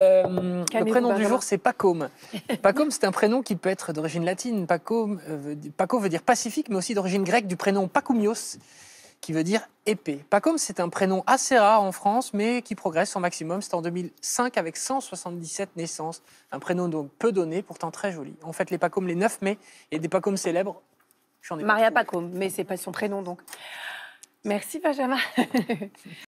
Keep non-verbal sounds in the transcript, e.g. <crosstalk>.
Euh, le prénom du jour, c'est Pacôme. Pacôme, c'est un prénom qui peut être d'origine latine. Paco euh, veut dire pacifique, mais aussi d'origine grecque du prénom Pacumios, qui veut dire épée. Pacôme, c'est un prénom assez rare en France, mais qui progresse au maximum. C'est en 2005 avec 177 naissances. Un prénom donc peu donné, pourtant très joli. En fait, les Pacômes les 9 mai et des Pacômes célèbres. Ai Maria Pacôme, mais c'est pas son prénom donc. Merci Benjamin. <laughs>